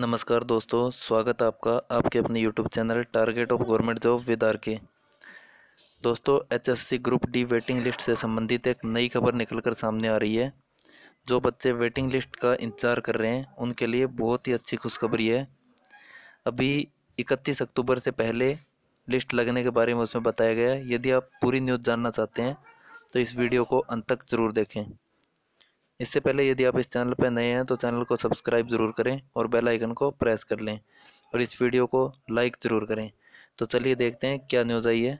नमस्कार दोस्तों स्वागत है आपका आपके अपने YouTube channel target of government job with R K दोस्तों HSC group D waiting list से संबंधित एक नई खबर निकलकर सामने आ रही है जो बच्चे वेटिंग लिस्ट का इंतज़ार कर रहे हैं उनके लिए बहुत ही अच्छी खुशखबरी है अभी इकतीस अक्टूबर से पहले लिस्ट लगने के बारे में उसमें बताया गया है यदि आप पूरी न्यूज़ जानना चाहते हैं तो इस वीडियो को अंत तक ज़रूर देखें इससे पहले यदि आप इस चैनल पर नए हैं तो चैनल को सब्सक्राइब ज़रूर करें और बेल आइकन को प्रेस कर लें और इस वीडियो को लाइक ज़रूर करें तो चलिए देखते हैं क्या न्यूज़ आई है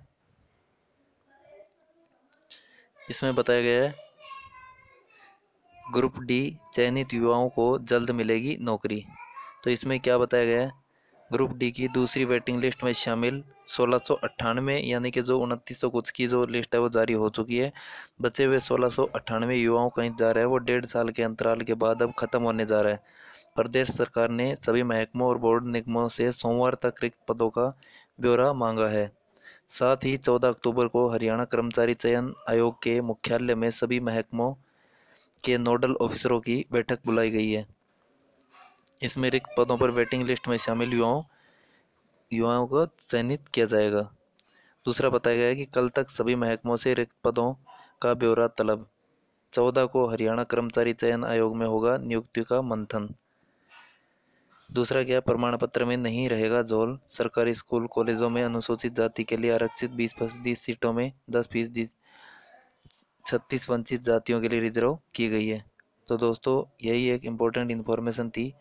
इसमें बताया गया है ग्रुप डी चयनित युवाओं को जल्द मिलेगी नौकरी तो इसमें क्या बताया गया है ग्रुप डी की दूसरी वेटिंग लिस्ट में शामिल सोलह यानी कि जो उनतीस सौ कुछ की जो लिस्ट है वो जारी हो चुकी है बचे हुए सोलह युवाओं का इंतजार है वो डेढ़ साल के अंतराल के बाद अब ख़त्म होने जा रहा है प्रदेश सरकार ने सभी महकमों और बोर्ड निगमों से सोमवार तक रिक्त पदों का ब्यौरा मांगा है साथ ही 14 अक्टूबर को हरियाणा कर्मचारी चयन आयोग के मुख्यालय में सभी महकमों के नोडल ऑफिसरों की बैठक बुलाई गई है इसमें रिक्त पदों पर वेटिंग लिस्ट में शामिल युवाओं युवाओं को चयनित किया जाएगा दूसरा बताया गया है कि कल तक सभी महकमों से रिक्त पदों का ब्यौरा तलब चौदह को हरियाणा कर्मचारी चयन आयोग में होगा नियुक्ति का मंथन दूसरा क्या प्रमाण पत्र में नहीं रहेगा जोल सरकारी स्कूल कॉलेजों में अनुसूचित जाति के लिए आरक्षित बीस फीसदी सीटों में दस फीसदी छत्तीस वंचित जातियों के लिए रिजर्व की गई है तो दोस्तों यही एक इम्पोर्टेंट इन्फॉर्मेशन थी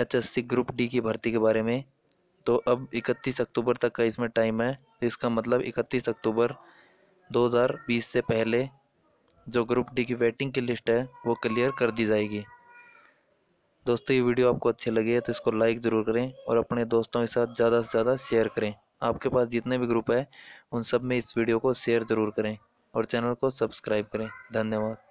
H S C group D की भर्ती के बारे में तो अब 31 अक्टूबर तक का इसमें टाइम है इसका मतलब 31 अक्टूबर 2020 से पहले जो ग्रुप डी की वेटिंग की लिस्ट है वो क्लियर कर दी जाएगी दोस्तों ये वीडियो आपको अच्छी लगी है तो इसको लाइक ज़रूर करें और अपने दोस्तों के साथ ज़्यादा से ज़्यादा शेयर करें आपके पास जितने भी ग्रुप है उन सब में इस वीडियो को शेयर ज़रूर करें और चैनल को सब्सक्राइब करें धन्यवाद